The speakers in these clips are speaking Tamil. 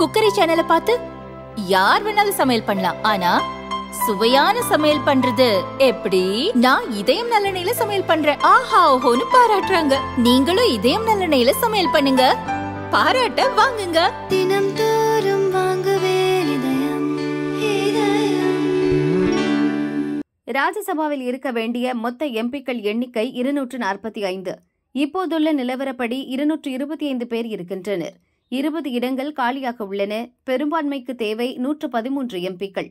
குக்கரி சேனல பார்த்து யார் வேணாலும் சமையல் பண்ணலாம் ஆனா சுவையான சமையல் பண்றது எப்படி நான் இதயம் நல்லெண்ணெயில சமையல் பண்றேன் ஆஹா ஓஹோன்னு பாராட்டுறாங்க நீங்களும் இதயம் நல்லெண்ணெயில சமையல் பண்ணுங்க பாராட்ட வாங்குங்க தினம் தோறும் ராஜ்யசபாவில் இருக்க வேண்டிய மொத்த எம்பிக்கள் எண்ணிக்கை இருநூற்று நாற்பத்தி ஐந்து இப்போதுள்ள நிலவரப்படி இருநூற்று இருபத்தி ஐந்து பேர் இருக்கின்றனர் இருபது இடங்கள் காலியாக உள்ளன பெரும்பான்மைக்கு தேவை நூற்று பதிமூன்று எம்பிக்கள்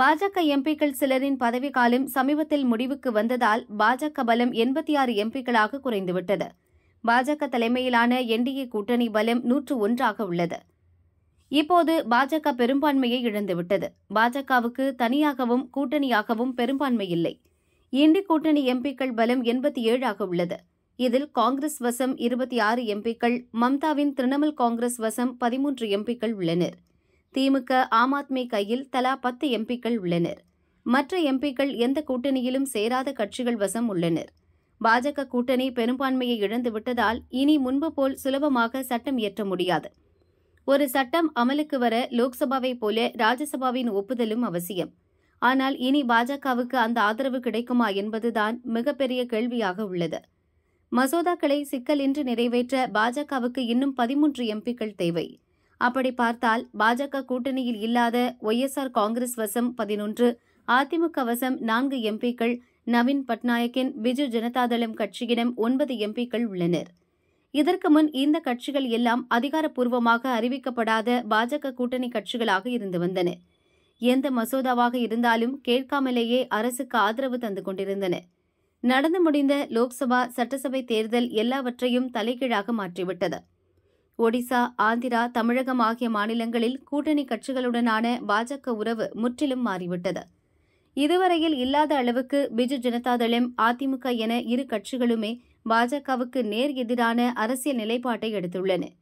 பாஜக எம்பிக்கள் சிலரின் பதவிக்காலம் சமீபத்தில் முடிவுக்கு வந்ததால் பாஜக பலம் எண்பத்தி ஆறு எம்பிக்களாக குறைந்துவிட்டது பாஜக தலைமையிலான என்டிஏ கூட்டணி பலம் நூற்று ஒன்றாக உள்ளது இப்போது பாஜக பெரும்பான்மையை இழந்துவிட்டது பாஜகவுக்கு தனியாகவும் கூட்டணியாகவும் பெரும்பான்மை இல்லை இண்டி கூட்டணி எம்பிக்கள் பலம் எண்பத்தி ஏழாக உள்ளது இதில் காங்கிரஸ் வசம் இருபத்தி ஆறு எம்பிக்கள் மம்தாவின் திரிணாமுல் காங்கிரஸ் வசம் பதிமூன்று எம்பிக்கள் உள்ளனர் திமுக ஆம் ஆத்மி கையில் தலா பத்து எம்பிக்கள் உள்ளனர் மற்ற எம்பிக்கள் எந்த கூட்டணியிலும் சேராத கட்சிகள் வசம் உள்ளனர் பாஜக கூட்டணி பெரும்பான்மையை இழந்துவிட்டதால் இனி முன்பு போல் சுலபமாக சட்டம் இயற்ற முடியாது ஒரு சட்டம் அமலுக்கு வர லோக்சபாவை போல ராஜ்யசபாவின் ஒப்புதலும் அவசியம் ஆனால் இனி பாஜகவுக்கு அந்த ஆதரவு கிடைக்குமா என்பதுதான் மிகப்பெரிய கேள்வியாக உள்ளது மசோதாக்களை சிக்கலின்றி நிறைவேற்ற பாஜகவுக்கு இன்னும் பதிமூன்று எம்பிக்கள் தேவை அப்படி பார்த்தால் பாஜக கூட்டணியில் இல்லாத ஒய்எஸ்ஆர் காங்கிரஸ் வசம் பதினொன்று அதிமுக வசம் நான்கு எம்பிக்கள் நவீன் பட்நாயக்கின் பிஜு ஜனதாதளம் கட்சியிடம் ஒன்பது எம்பிக்கள் உள்ளனர் இதற்கு முன் இந்த கட்சிகள் எல்லாம் அதிகாரப்பூர்வமாக அறிவிக்கப்படாத பாஜக கூட்டணி கட்சிகளாக இருந்து வந்தன எந்த மசோதாவாக இருந்தாலும் கேட்காமலேயே அரசுக்கு ஆதரவு தந்து கொண்டிருந்தன நடந்து முடிந்த லோக்சபா சட்டசபை தேர்தல் எல்லாவற்றையும் தலைகீழாக மாற்றிவிட்டது ஒடிசா ஆந்திரா தமிழகம் ஆகிய மாநிலங்களில் கூட்டணி கட்சிகளுடனான பாஜக உறவு முற்றிலும் மாறிவிட்டது இதுவரையில் இல்லாத அளவுக்கு பிஜு ஜனதாதளம் அதிமுக என இரு கட்சிகளுமே பாஜகவுக்கு நேர் எதிரான அரசியல் நிலைப்பாட்டை எடுத்துள்ளன